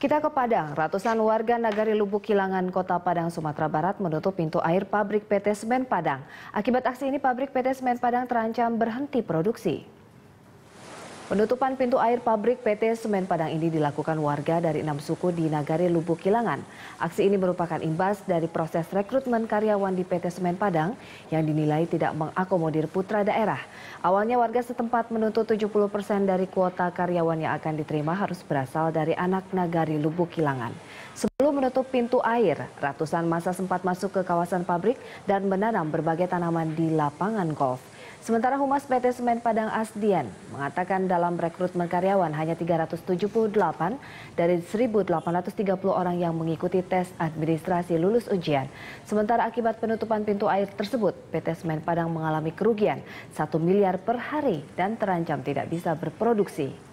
Kita ke Padang, ratusan warga Nagari Lubuk Kilangan Kota Padang, Sumatera Barat menutup pintu air pabrik PT Semen Padang. Akibat aksi ini pabrik PT Semen Padang terancam berhenti produksi. Penutupan pintu air pabrik PT Semen Padang ini dilakukan warga dari enam suku di Nagari Lubuk Kilangan. Aksi ini merupakan imbas dari proses rekrutmen karyawan di PT Semen Padang yang dinilai tidak mengakomodir putra daerah. Awalnya warga setempat menuntut 70 persen dari kuota karyawan yang akan diterima harus berasal dari anak nagari Lubuk Kilangan. Sebelum menutup pintu air, ratusan masa sempat masuk ke kawasan pabrik dan menanam berbagai tanaman di lapangan golf. Sementara Humas PT Semen Padang Asdian mengatakan dalam rekrutmen karyawan hanya 378 dari 1.830 orang yang mengikuti tes administrasi lulus ujian. Sementara akibat penutupan pintu air tersebut, PT Semen Padang mengalami kerugian 1 miliar per hari dan terancam tidak bisa berproduksi